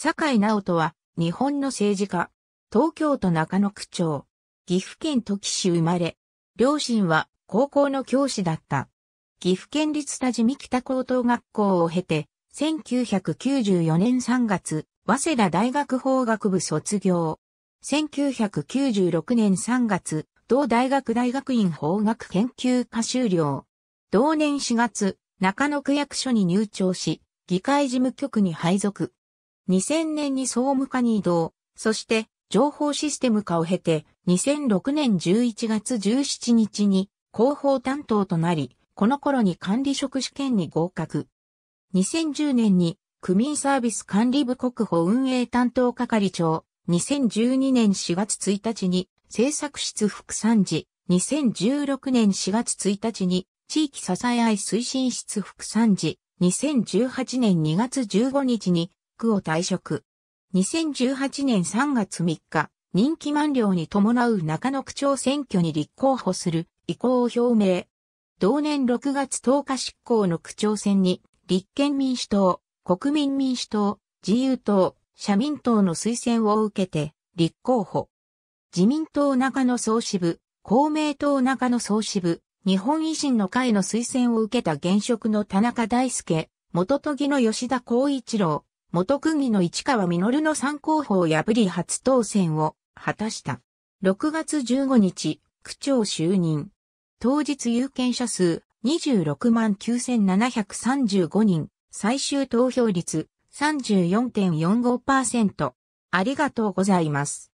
坂井直人は、日本の政治家、東京都中野区長、岐阜県土市生まれ、両親は高校の教師だった。岐阜県立田地北高等学校を経て、1994年3月、早稲田大学法学部卒業。1996年3月、同大学大学院法学研究科修了。同年4月、中野区役所に入庁し、議会事務局に配属。2000年に総務課に移動、そして情報システム課を経て2006年11月17日に広報担当となり、この頃に管理職試験に合格。2010年に区民サービス管理部国保運営担当係長、2012年4月1日に政策室副参事、2016年4月1日に地域支え合い推進室副参事、2018年2月15日にクを退職。2018年3月3日、任期満了に伴う中野区長選挙に立候補する意向を表明。同年6月10日執行の区長選に、立憲民主党、国民民主党、自由党、社民党の推薦を受けて、立候補。自民党中野総支部、公明党中野総支部、日本維新の会の推薦を受けた現職の田中大輔、元都議の吉田光一郎、元区議の市川実の参候補を破り初当選を果たした。6月15日、区長就任。当日有権者数26万9735人、最終投票率34.45%。ありがとうございます。